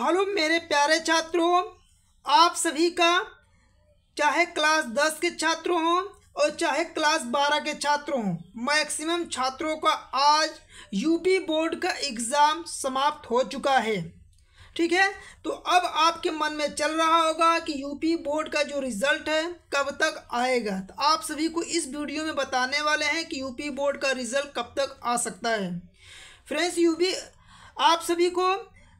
hello मेरे प्यारे छात्रों आप सभी का चाहे क्लास दस के छात्र हों और चाहे क्लास बारह के छात्र हों मैक्सिमम छात्रों का आज यूपी बोर्ड का एग्ज़ाम समाप्त हो चुका है ठीक है तो अब आपके मन में चल रहा होगा कि यूपी बोर्ड का जो रिज़ल्ट है कब तक आएगा तो आप सभी को इस वीडियो में बताने वाले हैं कि यूपी बोर्ड का रिज़ल्ट कब तक आ सकता है फ्रेंड्स यूपी आप सभी को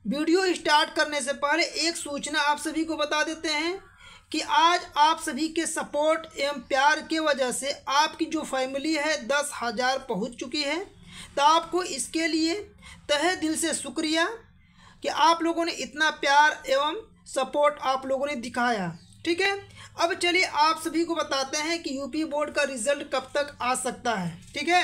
वीडियो स्टार्ट करने से पहले एक सूचना आप सभी को बता देते हैं कि आज आप सभी के सपोर्ट एवं प्यार के वजह से आपकी जो फैमिली है दस हज़ार पहुँच चुकी है तो आपको इसके लिए तहे दिल से शुक्रिया कि आप लोगों ने इतना प्यार एवं सपोर्ट आप लोगों ने दिखाया ठीक है अब चलिए आप सभी को बताते हैं कि यूपी बोर्ड का रिजल्ट कब तक आ सकता है ठीक है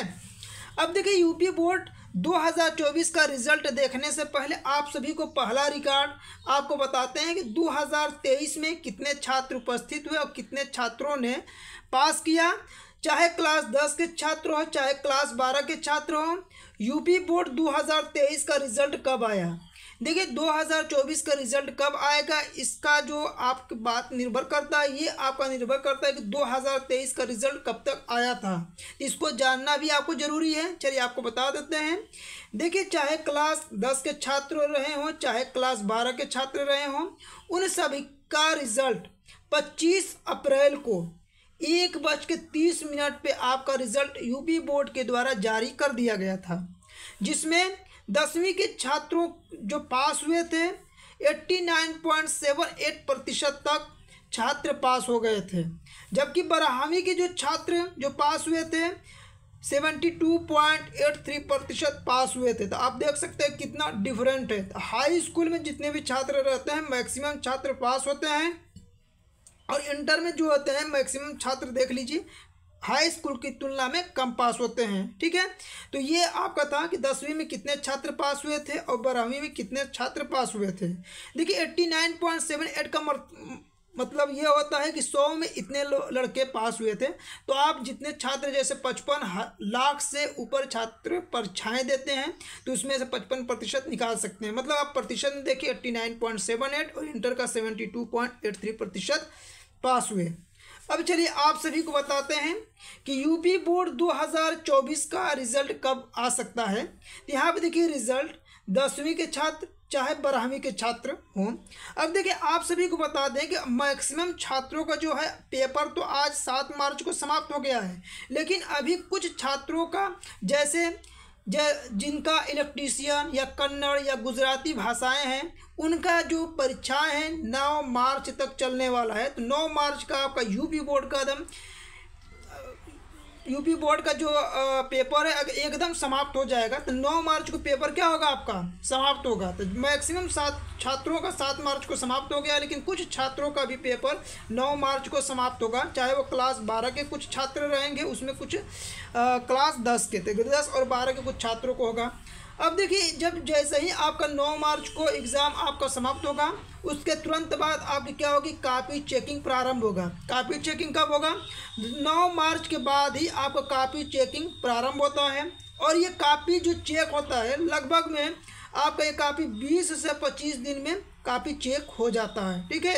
अब देखिए यूपी बोर्ड 2024 का रिजल्ट देखने से पहले आप सभी को पहला रिकॉर्ड आपको बताते हैं कि 2023 में कितने छात्र उपस्थित हुए और कितने छात्रों ने पास किया चाहे क्लास 10 के छात्र हो चाहे क्लास 12 के छात्र हो यूपी बोर्ड 2023 का रिजल्ट कब आया देखिए 2024 का रिजल्ट कब आएगा इसका जो आपकी बात निर्भर करता है ये आपका निर्भर करता है कि 2023 का रिजल्ट कब तक आया था इसको जानना भी आपको ज़रूरी है चलिए आपको बता देते हैं देखिए चाहे क्लास दस के छात्र रहे हों चाहे क्लास बारह के छात्र रहे हों उन सभी का रिजल्ट पच्चीस अप्रैल को एक बज के तीस मिनट पर आपका रिजल्ट यूपी बोर्ड के द्वारा जारी कर दिया गया था जिसमें दसवीं के छात्रों जो पास हुए थे eighty nine point seven eight प्रतिशत तक छात्र पास हो गए थे जबकि बारहवीं के जो छात्र जो पास हुए थे seventy two point eight three प्रतिशत पास हुए थे तो आप देख सकते हैं कितना डिफरेंट है तो हाई स्कूल में जितने भी छात्र रहते हैं मैक्सिमम छात्र पास होते हैं और इंटर में जो होते हैं मैक्सिमम छात्र देख लीजिए हाई स्कूल की तुलना में कम पास होते हैं ठीक है तो ये आपका था कि दसवीं में कितने छात्र पास हुए थे और बारहवीं में कितने छात्र पास हुए थे देखिए eighty nine point seven eight का मतलब ये होता है कि सौ में इतने लड़के पास हुए थे तो आप जितने छात्र जैसे पचपन लाख से ऊपर छात्र परछाएँ देते हैं तो उसमें से पचपन प्रतिशत निकाल सकते हैं मतलब आप प्रतिशत देखिए eighty nine point seven eight और इंटर का seventy two point eight three प्रतिशत पास हुए अब चलिए आप सभी को बताते हैं कि यूपी बोर्ड 2024 का रिजल्ट कब आ सकता है यहाँ पे देखिए रिजल्ट दसवीं के छात्र चाहे बारहवीं के छात्र हों अब देखिए आप सभी को बता दें कि मैक्सिमम छात्रों का जो है पेपर तो आज सात मार्च को समाप्त हो गया है लेकिन अभी कुछ छात्रों का जैसे जिनका इलेक्ट्रीशियन या कन्नड़ या गुजराती भाषाएं हैं उनका जो परीक्षाएं हैं नौ मार्च तक चलने वाला है तो नौ मार्च का आपका यूपी बोर्ड का दम यूपी बोर्ड का जो पेपर है एकदम समाप्त हो जाएगा तो नौ मार्च को पेपर क्या होगा आपका समाप्त होगा तो मैक्सिमम सात छात्रों का सात मार्च को समाप्त हो गया लेकिन कुछ छात्रों का भी पेपर नौ मार्च को समाप्त होगा चाहे वो क्लास बारह के कुछ छात्र रहेंगे उसमें कुछ आ, क्लास दस के थे दस और बारह के कुछ छात्रों को होगा अब देखिए जब जैसे ही आपका 9 मार्च को एग्ज़ाम आपका समाप्त होगा उसके तुरंत बाद आपकी क्या होगी कापी चेकिंग प्रारंभ होगा कापी चेकिंग कब होगा 9 मार्च के बाद ही आपका कापी चेकिंग प्रारंभ होता है और ये कापी जो चेक होता है लगभग में आपका ये कापी बीस से पच्चीस दिन में कापी चेक हो जाता है ठीक है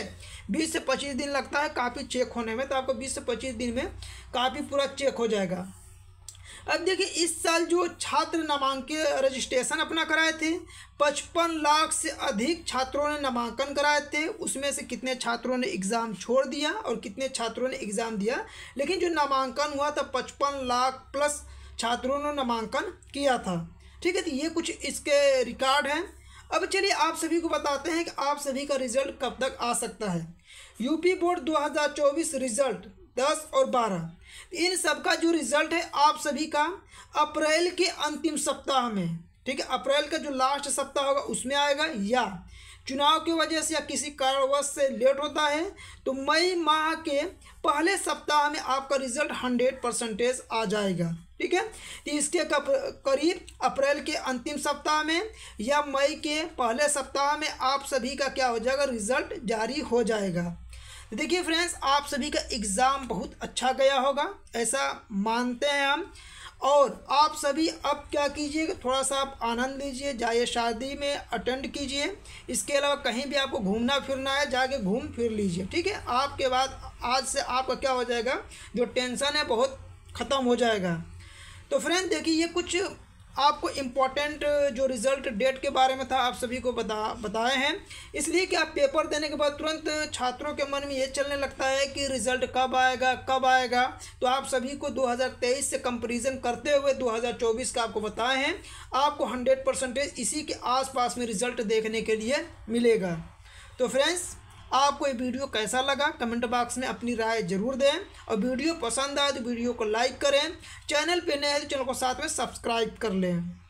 बीस से पच्चीस दिन लगता है कापी चेक होने में तो आपको बीस से पच्चीस दिन में कापी पूरा चेक हो जाएगा अब देखिए इस साल जो छात्र नामांकन रजिस्ट्रेशन अपना कराए थे पचपन लाख से अधिक छात्रों ने नामांकन कराए थे उसमें से कितने छात्रों ने एग्ज़ाम छोड़ दिया और कितने छात्रों ने एग्ज़ाम दिया लेकिन जो नामांकन हुआ था पचपन लाख प्लस छात्रों ने नामांकन किया था ठीक है तो ये कुछ इसके रिकॉर्ड हैं अब चलिए आप सभी को बताते हैं कि आप सभी का रिजल्ट कब तक आ सकता है यूपी बोर्ड 2024 रिजल्ट दस और बारह इन सब का जो रिजल्ट है आप सभी का अप्रैल के अंतिम सप्ताह में ठीक है अप्रैल का जो लास्ट सप्ताह होगा उसमें आएगा या चुनाव की वजह से या किसी कारणवश से लेट होता है तो मई माह के पहले सप्ताह में आपका रिजल्ट हंड्रेड परसेंटेज आ जाएगा ठीक है तो इसके करीब अप्रैल के अंतिम सप्ताह में या मई के पहले सप्ताह में आप सभी का क्या हो जाएगा रिजल्ट जारी हो जाएगा देखिए फ्रेंड्स आप सभी का एग्ज़ाम बहुत अच्छा गया होगा ऐसा मानते हैं हम और आप सभी अब क्या कीजिए थोड़ा सा आप आनंद लीजिए जाइए शादी में अटेंड कीजिए इसके अलावा कहीं भी आपको घूमना फिरना है जाके घूम फिर लीजिए ठीक है आपके बाद आज से आपका क्या हो जाएगा जो टेंशन है बहुत ख़त्म हो जाएगा तो फ्रेंड देखिए ये कुछ आपको इम्पॉर्टेंट जो रिज़ल्ट डेट के बारे में था आप सभी को बता बताए हैं इसलिए कि आप पेपर देने के बाद तुरंत छात्रों के मन में ये चलने लगता है कि रिज़ल्ट कब आएगा कब आएगा तो आप सभी को 2023 से कंपेरिजन करते हुए 2024 का आपको बताए हैं आपको 100 परसेंटेज इसी के आसपास में रिज़ल्ट देखने के लिए मिलेगा तो फ्रेंड्स आपको ये वीडियो कैसा लगा कमेंट बॉक्स में अपनी राय जरूर दें और वीडियो पसंद आए तो वीडियो को लाइक करें चैनल पर नए हैं तो चैनल को साथ में सब्सक्राइब कर लें